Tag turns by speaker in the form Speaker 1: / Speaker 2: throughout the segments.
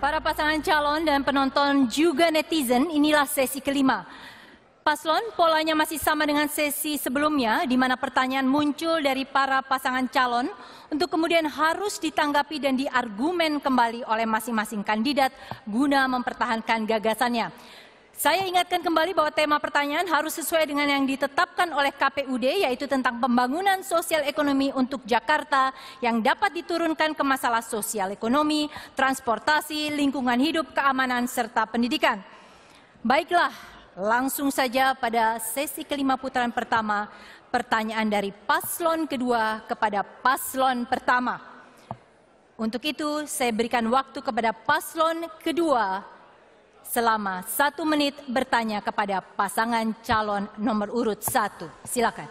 Speaker 1: Para pasangan calon dan penonton juga netizen, inilah sesi kelima. Paslon polanya masih sama dengan sesi sebelumnya, di mana pertanyaan muncul dari para pasangan calon untuk kemudian harus ditanggapi dan diargumen kembali oleh masing-masing kandidat guna mempertahankan gagasannya. Saya ingatkan kembali bahwa tema pertanyaan harus sesuai dengan yang ditetapkan oleh KPUD yaitu tentang pembangunan sosial ekonomi untuk Jakarta yang dapat diturunkan ke masalah sosial ekonomi, transportasi, lingkungan hidup, keamanan, serta pendidikan. Baiklah, langsung saja pada sesi kelima putaran pertama, pertanyaan dari paslon kedua kepada paslon pertama. Untuk itu, saya berikan waktu kepada paslon kedua selama satu menit bertanya kepada pasangan calon nomor urut satu. Silakan.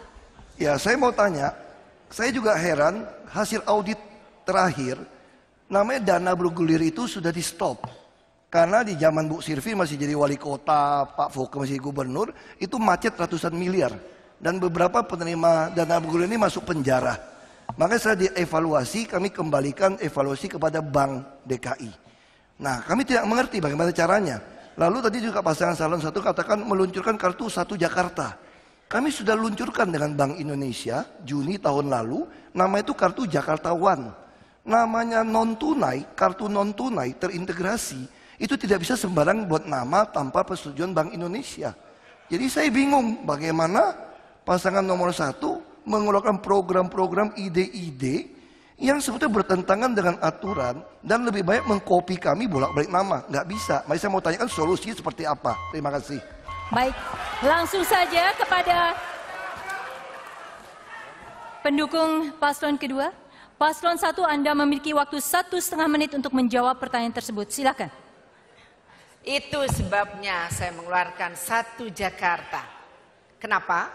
Speaker 2: Ya, saya mau tanya, saya juga heran hasil audit terakhir, namanya dana bergulir itu sudah di stop. Karena di zaman Bu Sirvi masih jadi wali kota, Pak Fok masih gubernur, itu macet ratusan miliar. Dan beberapa penerima dana bergulir ini masuk penjara. Makanya setelah dievaluasi, kami kembalikan evaluasi kepada Bank DKI. Nah, kami tidak mengerti bagaimana caranya. Lalu tadi juga pasangan salon satu katakan meluncurkan kartu satu Jakarta. Kami sudah luncurkan dengan Bank Indonesia Juni tahun lalu, nama itu kartu Jakarta One. Namanya non tunai, kartu non tunai terintegrasi. Itu tidak bisa sembarang buat nama tanpa persetujuan Bank Indonesia. Jadi saya bingung bagaimana pasangan nomor satu mengeluarkan program-program ide-ide yang sebetulnya bertentangan dengan aturan dan lebih banyak mengkopi kami bolak-balik nama. Nggak bisa. Mari saya mau tanyakan solusi seperti apa. Terima kasih.
Speaker 1: Baik, langsung saja kepada pendukung paslon kedua. Paslon satu Anda memiliki waktu satu setengah menit untuk menjawab pertanyaan tersebut. Silakan.
Speaker 3: Itu sebabnya saya mengeluarkan satu Jakarta. Kenapa?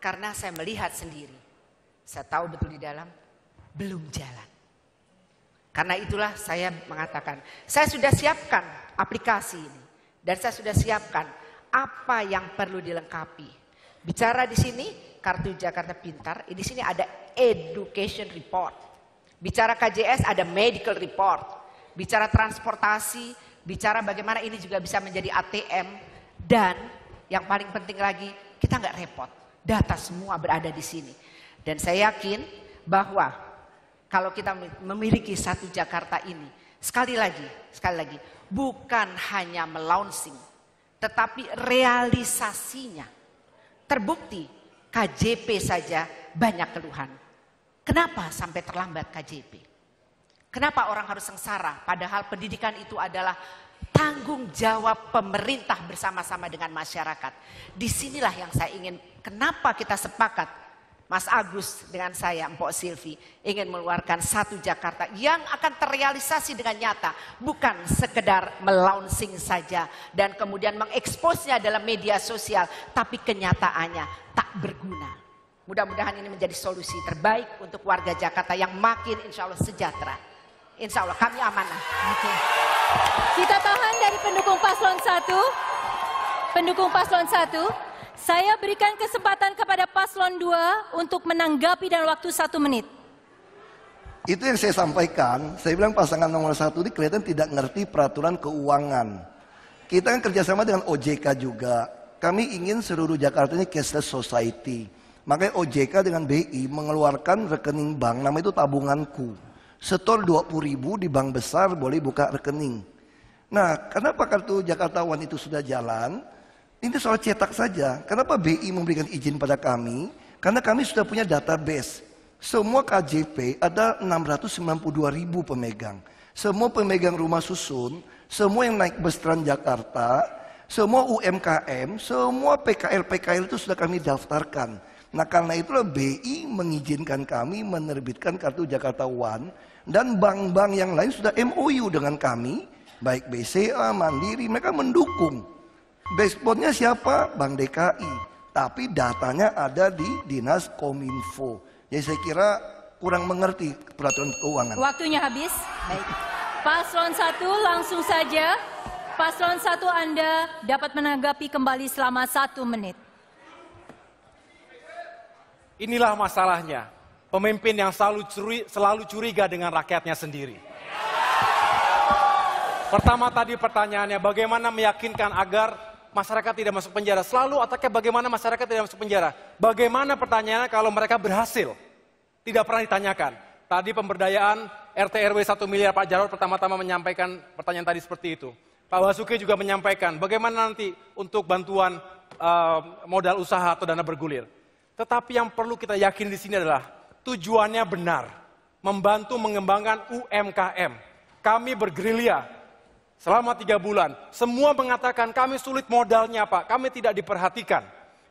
Speaker 3: Karena saya melihat sendiri. Saya tahu betul di dalam belum jalan. Karena itulah saya mengatakan, saya sudah siapkan aplikasi ini dan saya sudah siapkan apa yang perlu dilengkapi. Bicara di sini kartu Jakarta Pintar, di sini ada education report. Bicara KJS ada medical report. Bicara transportasi, bicara bagaimana ini juga bisa menjadi ATM dan yang paling penting lagi kita nggak repot. Data semua berada di sini. Dan saya yakin bahwa kalau kita memiliki satu Jakarta ini. Sekali lagi, sekali lagi, bukan hanya melouncing, tetapi realisasinya. Terbukti KJP saja banyak keluhan. Kenapa sampai terlambat KJP? Kenapa orang harus sengsara padahal pendidikan itu adalah tanggung jawab pemerintah bersama-sama dengan masyarakat. Disinilah yang saya ingin, kenapa kita sepakat Mas Agus dengan saya, Mpok Silvi, ingin mengeluarkan satu Jakarta yang akan terrealisasi dengan nyata, bukan sekedar melaunching saja dan kemudian mengeksposnya dalam media sosial, tapi kenyataannya tak berguna. Mudah-mudahan ini menjadi solusi terbaik untuk warga Jakarta yang makin insya Allah sejahtera. Insya Allah kami amanah. Okay. Kita tahan dari pendukung paslon satu, Pendukung paslon satu. Saya
Speaker 1: berikan kesempatan kepada paslon 2 untuk menanggapi dan waktu satu menit.
Speaker 2: Itu yang saya sampaikan, saya bilang pasangan nomor satu ini kelihatan tidak ngerti peraturan keuangan. Kita kan kerjasama dengan OJK juga. Kami ingin seluruh Jakarta ini cashless society. Makanya OJK dengan BI mengeluarkan rekening bank, nama itu tabunganku. Setor 20 ribu di bank besar boleh buka rekening. Nah, kenapa kartu Jakarta One itu sudah jalan? Ini soal cetak saja. Kenapa BI memberikan izin pada kami? Karena kami sudah punya database. Semua KJP ada 692 ribu pemegang. Semua pemegang rumah susun, semua yang naik bus Trans Jakarta, semua UMKM, semua PKL-PKL itu sudah kami daftarkan. Nah karena itulah BI mengizinkan kami menerbitkan kartu Jakarta One dan bank-bank yang lain sudah MOU dengan kami, baik BCA, Mandiri, mereka mendukung Baseboardnya siapa? Bank DKI. Tapi datanya ada di Dinas Kominfo. Jadi saya kira kurang mengerti peraturan keuangan.
Speaker 1: Waktunya habis. Baik. Paslon satu langsung saja. Paslon satu Anda dapat menanggapi kembali selama satu menit.
Speaker 4: Inilah masalahnya. Pemimpin yang selalu, curi, selalu curiga dengan rakyatnya sendiri. Pertama tadi pertanyaannya bagaimana meyakinkan agar masyarakat tidak masuk penjara. Selalu ataknya bagaimana masyarakat tidak masuk penjara. Bagaimana pertanyaannya kalau mereka berhasil? Tidak pernah ditanyakan. Tadi pemberdayaan RT RW 1 miliar Pak Jarod pertama-tama menyampaikan pertanyaan tadi seperti itu. Pak Basuki juga menyampaikan bagaimana nanti untuk bantuan uh, modal usaha atau dana bergulir. Tetapi yang perlu kita yakin di sini adalah tujuannya benar, membantu mengembangkan UMKM. Kami bergerilya Selama tiga bulan, semua mengatakan kami sulit modalnya pak, kami tidak diperhatikan.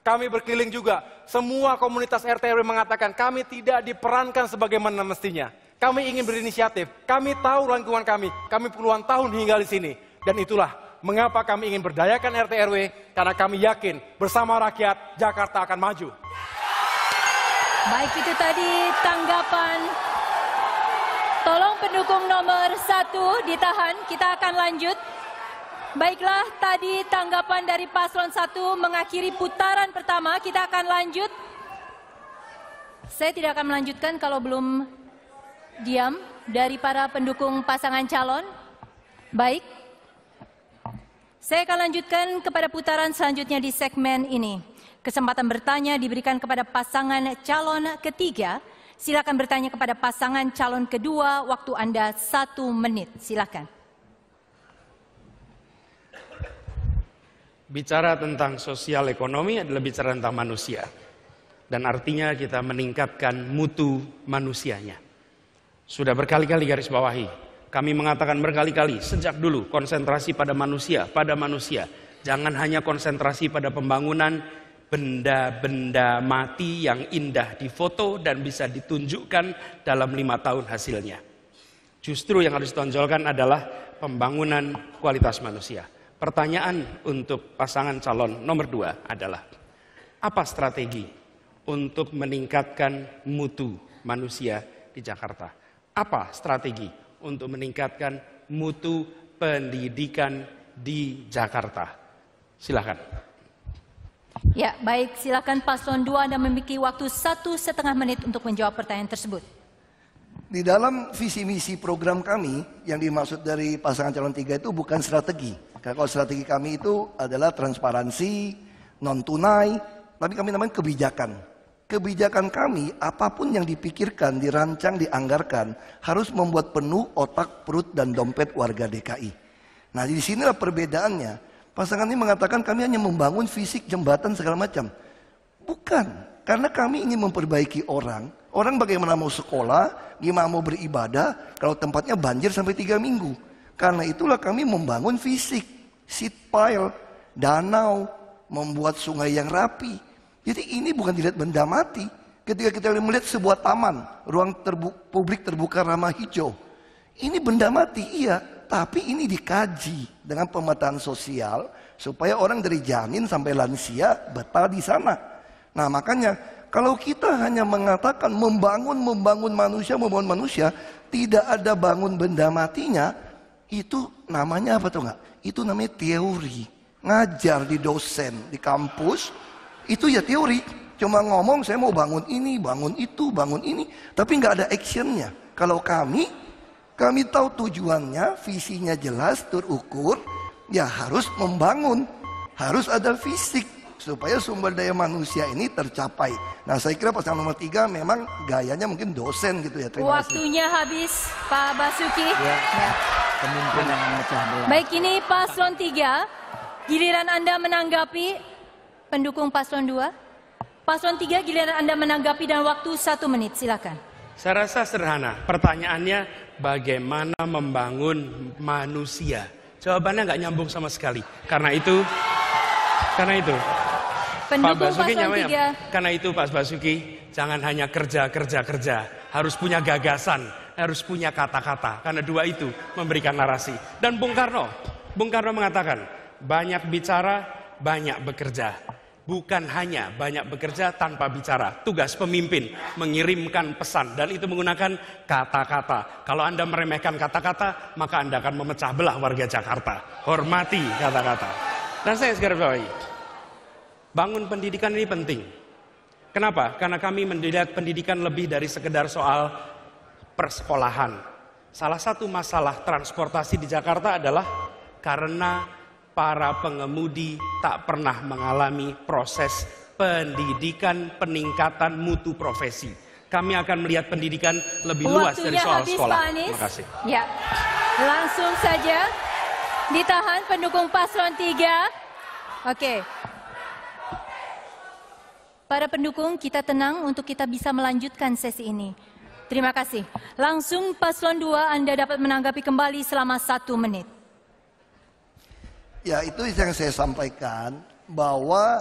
Speaker 4: Kami berkeliling juga, semua komunitas RT mengatakan kami tidak diperankan sebagaimana mestinya. Kami ingin berinisiatif, kami tahu lingkungan kami, kami puluhan tahun hingga di sini. Dan itulah mengapa kami ingin berdayakan RT karena kami yakin bersama rakyat Jakarta akan maju.
Speaker 1: Baik itu tadi tanggapan tolong pendukung nomor satu ditahan, kita akan lanjut. Baiklah, tadi tanggapan dari paslon satu mengakhiri putaran pertama, kita akan lanjut. Saya tidak akan melanjutkan kalau belum diam dari para pendukung pasangan calon. Baik. Saya akan lanjutkan kepada putaran selanjutnya di segmen ini. Kesempatan bertanya diberikan kepada pasangan calon ketiga Silakan bertanya kepada pasangan calon kedua, waktu Anda satu menit. Silakan.
Speaker 5: Bicara tentang sosial ekonomi adalah bicara tentang manusia. Dan artinya kita meningkatkan mutu manusianya. Sudah berkali-kali garis bawahi. Kami mengatakan berkali-kali sejak dulu konsentrasi pada manusia, pada manusia. Jangan hanya konsentrasi pada pembangunan, benda-benda mati yang indah difoto dan bisa ditunjukkan dalam lima tahun hasilnya. Justru yang harus ditonjolkan adalah pembangunan kualitas manusia. Pertanyaan untuk pasangan calon nomor dua adalah, apa strategi untuk meningkatkan mutu manusia di Jakarta? Apa strategi untuk meningkatkan mutu pendidikan di Jakarta? Silahkan.
Speaker 1: Ya, baik. Silakan Paslon 2 Anda memiliki waktu satu setengah menit untuk menjawab pertanyaan tersebut.
Speaker 2: Di dalam visi misi program kami yang dimaksud dari pasangan calon tiga itu bukan strategi. Karena kalau strategi kami itu adalah transparansi, non tunai, tapi kami namanya kebijakan. Kebijakan kami apapun yang dipikirkan, dirancang, dianggarkan harus membuat penuh otak, perut dan dompet warga DKI. Nah, di sinilah perbedaannya. Pasangan ini mengatakan kami hanya membangun fisik, jembatan, segala macam. Bukan. Karena kami ingin memperbaiki orang. Orang bagaimana mau sekolah, gimana mau beribadah, kalau tempatnya banjir sampai tiga minggu. Karena itulah kami membangun fisik, seat pile, danau, membuat sungai yang rapi. Jadi ini bukan dilihat benda mati. Ketika kita melihat sebuah taman, ruang terbu publik terbuka ramah hijau. Ini benda mati, iya. Tapi ini dikaji dengan pemetaan sosial supaya orang dari janin sampai lansia betah di sana. Nah makanya kalau kita hanya mengatakan membangun membangun manusia membangun manusia tidak ada bangun benda matinya itu namanya apa tuh nggak? Itu namanya teori ngajar di dosen di kampus itu ya teori cuma ngomong saya mau bangun ini bangun itu bangun ini tapi nggak ada actionnya. Kalau kami kami tahu tujuannya, visinya jelas, terukur, ya harus membangun, harus ada fisik supaya sumber daya manusia ini tercapai. Nah, saya kira pasangan nomor tiga memang gayanya mungkin dosen gitu ya. Terima
Speaker 1: Waktunya kasih. habis, Pak Basuki. Ya, ya. Pemimpin yang memecah Baik, ini paslon tiga. Giliran Anda menanggapi pendukung paslon dua. Paslon tiga, giliran Anda menanggapi dan waktu satu menit, silakan.
Speaker 5: Saya rasa sederhana. Pertanyaannya, bagaimana membangun manusia? Jawabannya nggak nyambung sama sekali. Karena itu, karena itu, Pendukung Pak Basuki nyamanya. Karena itu Pak Basuki, jangan hanya kerja, kerja, kerja. Harus punya gagasan, harus punya kata-kata. Karena dua itu memberikan narasi. Dan Bung Karno, Bung Karno mengatakan, banyak bicara, banyak bekerja bukan hanya banyak bekerja tanpa bicara. Tugas pemimpin mengirimkan pesan dan itu menggunakan kata-kata. Kalau Anda meremehkan kata-kata, maka Anda akan memecah belah warga Jakarta. Hormati kata-kata. Dan saya sekarang bawahi. Bangun pendidikan ini penting. Kenapa? Karena kami melihat pendidikan lebih dari sekedar soal persekolahan. Salah satu masalah transportasi di Jakarta adalah karena para pengemudi tak pernah mengalami proses pendidikan peningkatan mutu profesi. Kami akan melihat pendidikan lebih Waktunya luas dari soal habis, sekolah. Terima kasih.
Speaker 1: Ya. Langsung saja ditahan pendukung paslon 3. Oke. Para pendukung kita tenang untuk kita bisa melanjutkan sesi ini. Terima kasih. Langsung paslon 2 Anda dapat menanggapi kembali selama satu menit.
Speaker 2: Ya itu yang saya sampaikan bahwa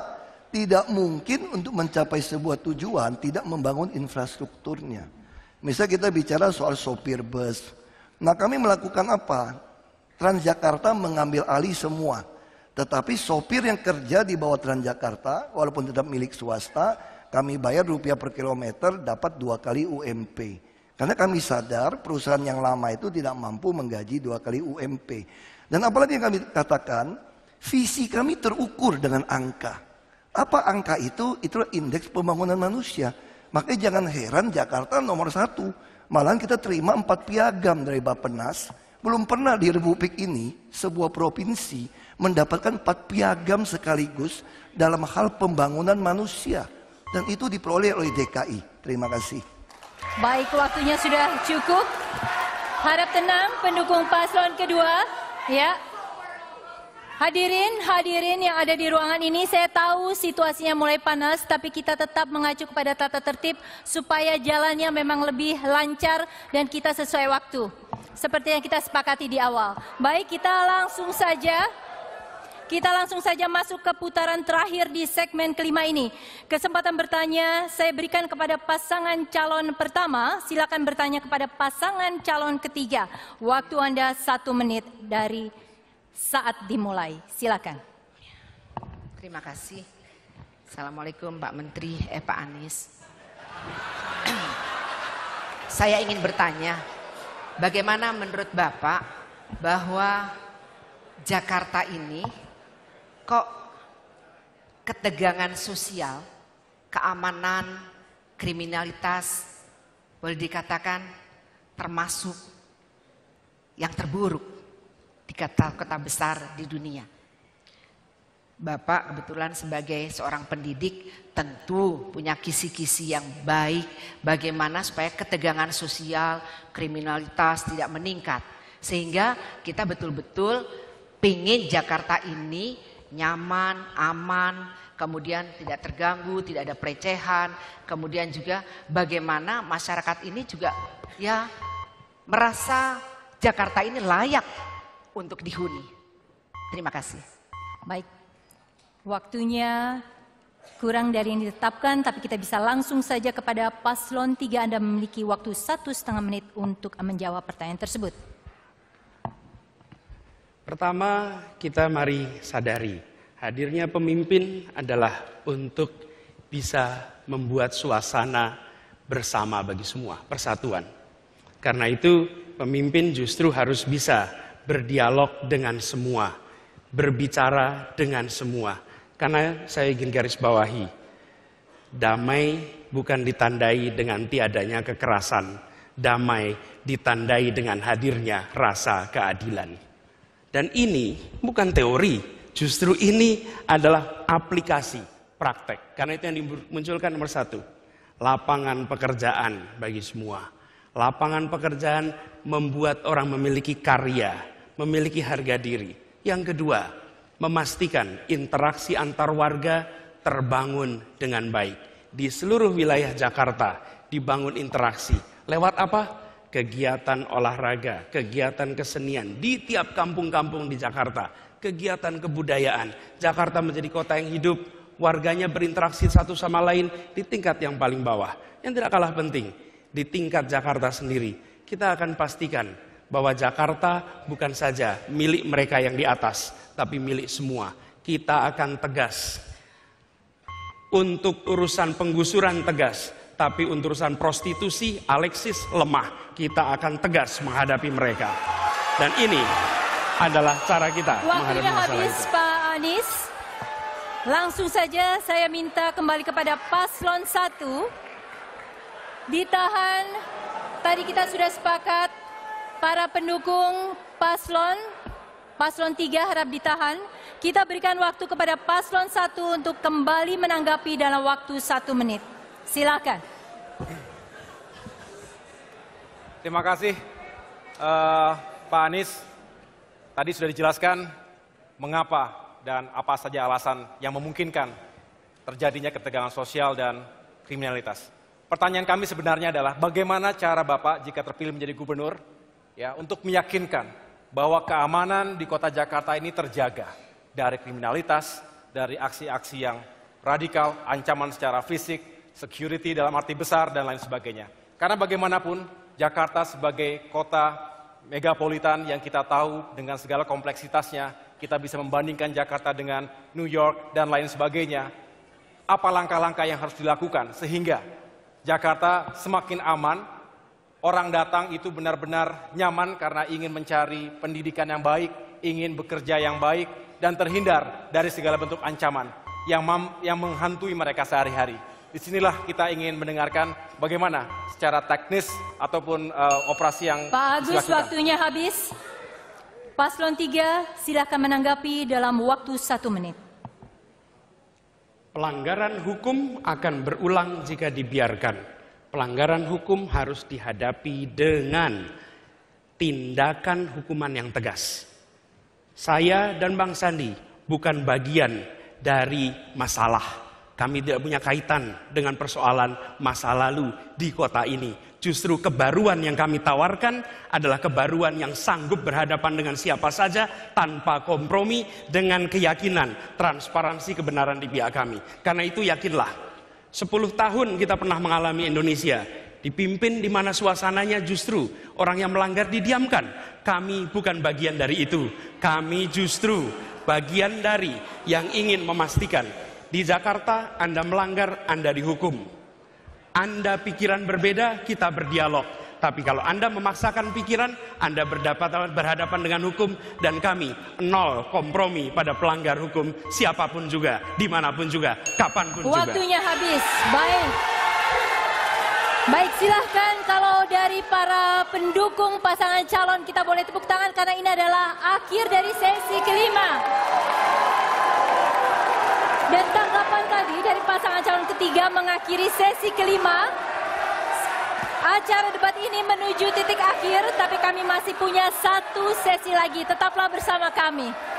Speaker 2: tidak mungkin untuk mencapai sebuah tujuan tidak membangun infrastrukturnya. Misal kita bicara soal sopir bus. Nah kami melakukan apa? Transjakarta mengambil alih semua. Tetapi sopir yang kerja di bawah Transjakarta walaupun tetap milik swasta kami bayar rupiah per kilometer dapat dua kali UMP. Karena kami sadar perusahaan yang lama itu tidak mampu menggaji dua kali UMP. Dan apalagi yang kami katakan, visi kami terukur dengan angka. Apa angka itu? Itulah indeks pembangunan manusia. Makanya jangan heran Jakarta nomor satu. Malahan kita terima empat piagam dari Bappenas. Belum pernah di Republik ini sebuah provinsi mendapatkan empat piagam sekaligus dalam hal pembangunan manusia. Dan itu diperoleh oleh DKI. Terima kasih.
Speaker 1: Baik, waktunya sudah cukup. Harap tenang pendukung paslon kedua. Ya. Hadirin, hadirin yang ada di ruangan ini, saya tahu situasinya mulai panas, tapi kita tetap mengacu kepada tata tertib supaya jalannya memang lebih lancar dan kita sesuai waktu. Seperti yang kita sepakati di awal. Baik, kita langsung saja kita langsung saja masuk ke putaran terakhir di segmen kelima ini. Kesempatan bertanya saya berikan kepada pasangan calon pertama. Silakan bertanya kepada pasangan calon ketiga. Waktu Anda satu menit dari saat dimulai. Silakan.
Speaker 3: Terima kasih. Assalamualaikum Pak Menteri, eh Pak Anies. saya ingin bertanya, bagaimana menurut Bapak bahwa Jakarta ini kok ketegangan sosial, keamanan, kriminalitas boleh dikatakan termasuk yang terburuk di kota-kota besar di dunia. Bapak kebetulan sebagai seorang pendidik tentu punya kisi-kisi yang baik bagaimana supaya ketegangan sosial, kriminalitas tidak meningkat. Sehingga kita betul-betul pingin Jakarta ini nyaman, aman, kemudian tidak terganggu, tidak ada pelecehan, kemudian juga bagaimana masyarakat ini juga ya merasa Jakarta ini layak untuk dihuni. Terima kasih. Baik. Waktunya kurang dari
Speaker 1: yang ditetapkan, tapi kita bisa langsung saja kepada paslon 3. Anda memiliki waktu satu setengah menit untuk menjawab pertanyaan tersebut.
Speaker 5: Pertama, kita mari sadari hadirnya pemimpin adalah untuk bisa membuat suasana bersama bagi semua, persatuan. Karena itu, pemimpin justru harus bisa berdialog dengan semua, berbicara dengan semua. Karena saya ingin garis bawahi, damai bukan ditandai dengan tiadanya kekerasan, damai ditandai dengan hadirnya rasa keadilan. Dan ini bukan teori, justru ini adalah aplikasi praktek. Karena itu yang dimunculkan nomor satu, lapangan pekerjaan bagi semua. Lapangan pekerjaan membuat orang memiliki karya, memiliki harga diri. Yang kedua, memastikan interaksi antar warga terbangun dengan baik. Di seluruh wilayah Jakarta dibangun interaksi. Lewat apa? kegiatan olahraga, kegiatan kesenian di tiap kampung-kampung di Jakarta, kegiatan kebudayaan. Jakarta menjadi kota yang hidup, warganya berinteraksi satu sama lain di tingkat yang paling bawah. Yang tidak kalah penting, di tingkat Jakarta sendiri, kita akan pastikan bahwa Jakarta bukan saja milik mereka yang di atas, tapi milik semua. Kita akan tegas untuk urusan penggusuran tegas, tapi untuk urusan prostitusi, Alexis lemah. Kita akan tegas menghadapi mereka. Dan ini adalah cara kita
Speaker 1: Waktunya menghadapi masalah habis, itu. Pak Anies. Langsung saja saya minta kembali kepada paslon 1. Ditahan, tadi kita sudah sepakat para pendukung paslon, paslon 3 harap ditahan. Kita berikan waktu kepada paslon 1 untuk kembali menanggapi dalam waktu 1 menit. Silakan.
Speaker 4: Terima kasih uh, Pak Anies. Tadi sudah dijelaskan mengapa dan apa saja alasan yang memungkinkan terjadinya ketegangan sosial dan kriminalitas. Pertanyaan kami sebenarnya adalah bagaimana cara Bapak jika terpilih menjadi gubernur ya untuk meyakinkan bahwa keamanan di kota Jakarta ini terjaga dari kriminalitas, dari aksi-aksi yang radikal, ancaman secara fisik, security dalam arti besar, dan lain sebagainya. Karena bagaimanapun, Jakarta sebagai kota megapolitan yang kita tahu dengan segala kompleksitasnya, kita bisa membandingkan Jakarta dengan New York dan lain sebagainya. Apa langkah-langkah yang harus dilakukan sehingga Jakarta semakin aman, orang datang itu benar-benar nyaman karena ingin mencari pendidikan yang baik, ingin bekerja yang baik, dan terhindar dari segala bentuk ancaman yang, yang menghantui mereka sehari-hari disinilah kita ingin mendengarkan bagaimana secara teknis ataupun uh,
Speaker 5: operasi yang Pak Agus waktunya
Speaker 1: habis. Paslon 3 silakan menanggapi dalam waktu satu menit.
Speaker 5: Pelanggaran hukum akan berulang jika dibiarkan. Pelanggaran hukum harus dihadapi dengan tindakan hukuman yang tegas. Saya dan Bang Sandi bukan bagian dari masalah kami tidak punya kaitan dengan persoalan masa lalu di kota ini. Justru kebaruan yang kami tawarkan adalah kebaruan yang sanggup berhadapan dengan siapa saja tanpa kompromi dengan keyakinan, transparansi kebenaran di pihak kami. Karena itu yakinlah, 10 tahun kita pernah mengalami Indonesia dipimpin di mana suasananya justru orang yang melanggar didiamkan. Kami bukan bagian dari itu. Kami justru bagian dari yang ingin memastikan di Jakarta Anda melanggar, Anda dihukum. Anda pikiran berbeda, kita berdialog. Tapi kalau Anda memaksakan pikiran, Anda berdapat berhadapan dengan hukum dan kami nol kompromi pada pelanggar hukum siapapun juga, dimanapun juga, kapanpun Waktunya juga. Waktunya
Speaker 1: habis. Baik. Baik, silahkan kalau dari para pendukung pasangan calon kita boleh tepuk tangan karena ini adalah akhir dari sesi kelima. Dan tanggapan tadi dari pasangan calon ketiga mengakhiri sesi kelima. Acara debat ini menuju titik akhir, tapi kami masih punya satu sesi lagi. Tetaplah bersama kami.